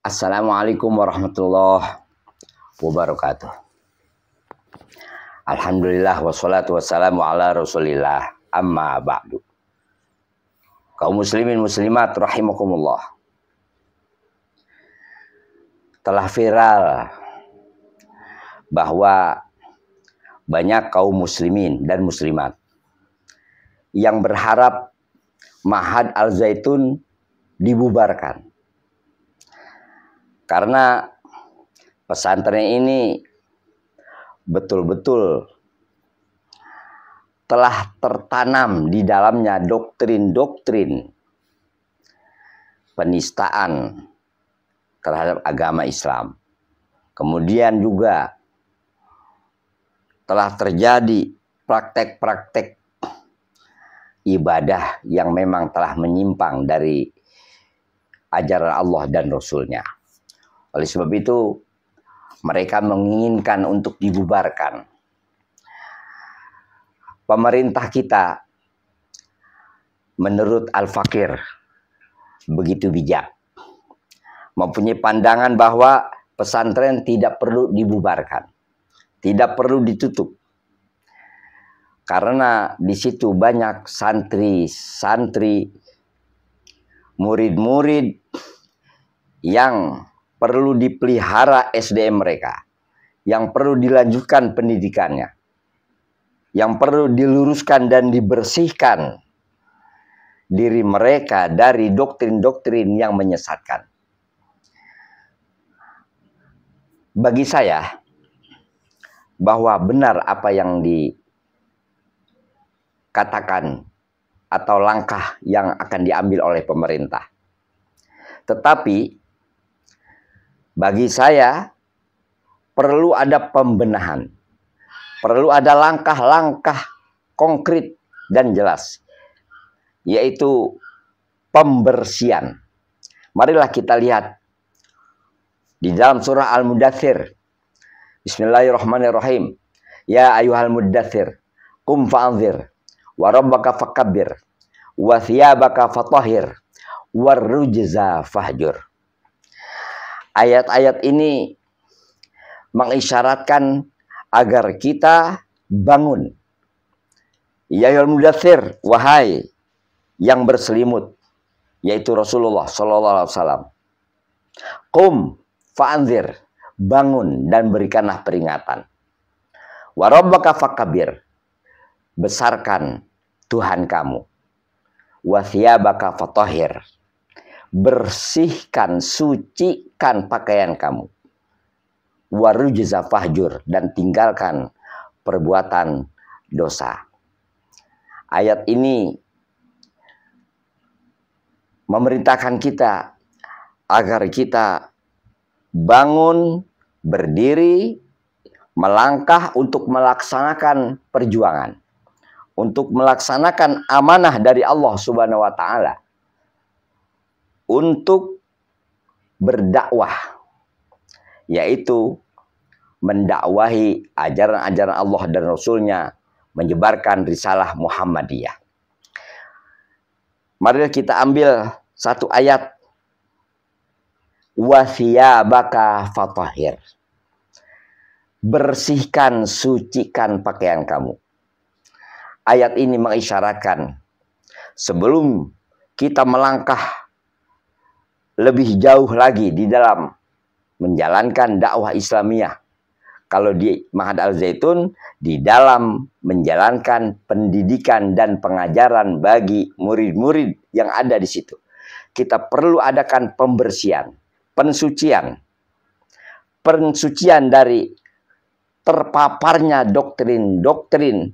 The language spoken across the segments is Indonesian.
Assalamualaikum warahmatullahi wabarakatuh. Alhamdulillah wassalatu wassalamu ala rasulillah amma ba'du. Kaum muslimin muslimat rahimakumullah. Telah viral bahwa banyak kaum muslimin dan muslimat yang berharap Mahad Al-Zaitun dibubarkan karena pesantren ini betul-betul telah tertanam di dalamnya doktrin-doktrin penistaan terhadap agama Islam. Kemudian juga telah terjadi praktek-praktek ibadah yang memang telah menyimpang dari ajaran Allah dan Rasulnya. Oleh sebab itu, mereka menginginkan untuk dibubarkan. Pemerintah kita, menurut Al-Fakir, begitu bijak. Mempunyai pandangan bahwa pesantren tidak perlu dibubarkan. Tidak perlu ditutup. Karena di situ banyak santri-santri, murid-murid yang perlu dipelihara SDM mereka, yang perlu dilanjutkan pendidikannya, yang perlu diluruskan dan dibersihkan diri mereka dari doktrin-doktrin yang menyesatkan. Bagi saya, bahwa benar apa yang dikatakan atau langkah yang akan diambil oleh pemerintah. Tetapi bagi saya, perlu ada pembenahan. Perlu ada langkah-langkah konkret dan jelas. Yaitu pembersihan. Marilah kita lihat di dalam surah Al-Mudathir. Bismillahirrahmanirrahim. Ya ayuhal mudathir, kum fa'anzir, Warabbaka fakabir. fakabbir, wa fatahir, warrujza fahjur ayat-ayat ini mengisyaratkan agar kita bangun. Ya ayyuhal wahai yang berselimut, yaitu Rasulullah sallallahu alaihi wasallam. Qum fa'anzir, bangun dan berikanlah peringatan. Warabbaka fakabir, besarkan Tuhan kamu. Wa Fa'tahir bersihkan, sucikan pakaian kamu. Waru fahjur dan tinggalkan perbuatan dosa. Ayat ini memerintahkan kita agar kita bangun, berdiri, melangkah untuk melaksanakan perjuangan, untuk melaksanakan amanah dari Allah Subhanahu wa taala untuk berdakwah yaitu mendakwahi ajaran-ajaran Allah dan Rasulnya menyebarkan risalah Muhammadiyah. Mari kita ambil satu ayat wasiyabaka fatahir. Bersihkan, sucikan pakaian kamu. Ayat ini mengisyaratkan sebelum kita melangkah lebih jauh lagi di dalam menjalankan dakwah Islamiyah. Kalau di Mahad Al Zaitun di dalam menjalankan pendidikan dan pengajaran bagi murid-murid yang ada di situ. Kita perlu adakan pembersihan, pensucian. Pensucian dari terpaparnya doktrin-doktrin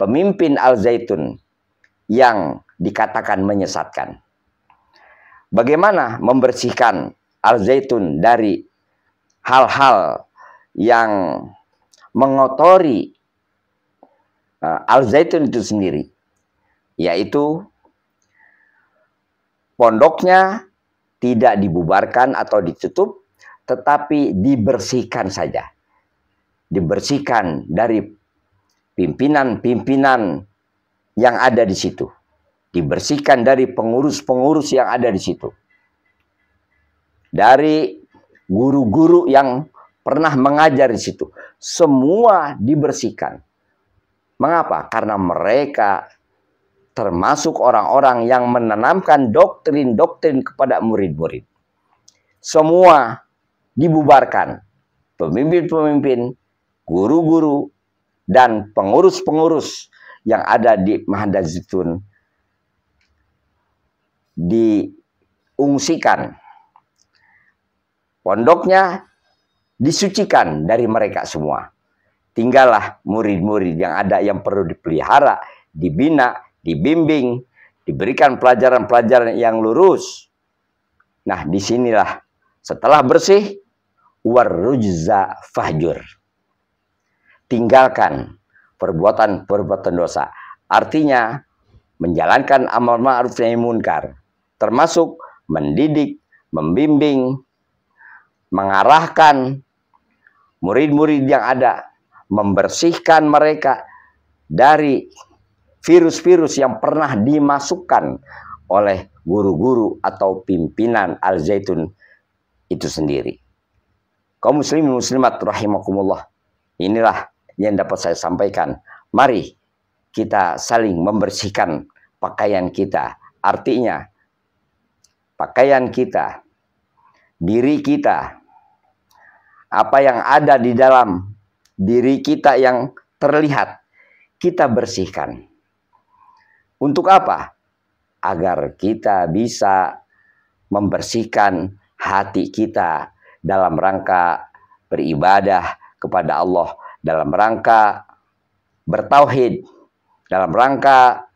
pemimpin Al Zaitun yang dikatakan menyesatkan. Bagaimana membersihkan al-zaitun dari hal-hal yang mengotori eh, al-zaitun itu sendiri, yaitu pondoknya tidak dibubarkan atau ditutup, tetapi dibersihkan saja. Dibersihkan dari pimpinan-pimpinan yang ada di situ dibersihkan dari pengurus-pengurus yang ada di situ. Dari guru-guru yang pernah mengajar di situ. Semua dibersihkan. Mengapa? Karena mereka termasuk orang-orang yang menanamkan doktrin-doktrin kepada murid-murid. Semua dibubarkan. Pemimpin-pemimpin, guru-guru, dan pengurus-pengurus yang ada di Mahanda Zitun diungsikan. Pondoknya disucikan dari mereka semua. Tinggallah murid-murid yang ada yang perlu dipelihara, dibina, dibimbing, diberikan pelajaran-pelajaran yang lurus. Nah, disinilah setelah bersih, warujza fahjur. Tinggalkan perbuatan-perbuatan dosa. Artinya, menjalankan amal ma'ruf yang munkar termasuk mendidik, membimbing, mengarahkan murid-murid yang ada, membersihkan mereka dari virus-virus yang pernah dimasukkan oleh guru-guru atau pimpinan Al-Zaitun itu sendiri. Kaum muslimin muslimat rahimakumullah. Inilah yang dapat saya sampaikan. Mari kita saling membersihkan pakaian kita. Artinya pakaian kita, diri kita, apa yang ada di dalam diri kita yang terlihat, kita bersihkan. Untuk apa? Agar kita bisa membersihkan hati kita dalam rangka beribadah kepada Allah, dalam rangka bertauhid, dalam rangka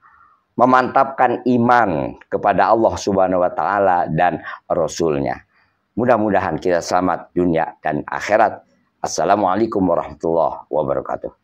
memantapkan iman kepada Allah Subhanahu wa taala dan rasulnya. Mudah-mudahan kita selamat dunia dan akhirat. Assalamualaikum warahmatullahi wabarakatuh.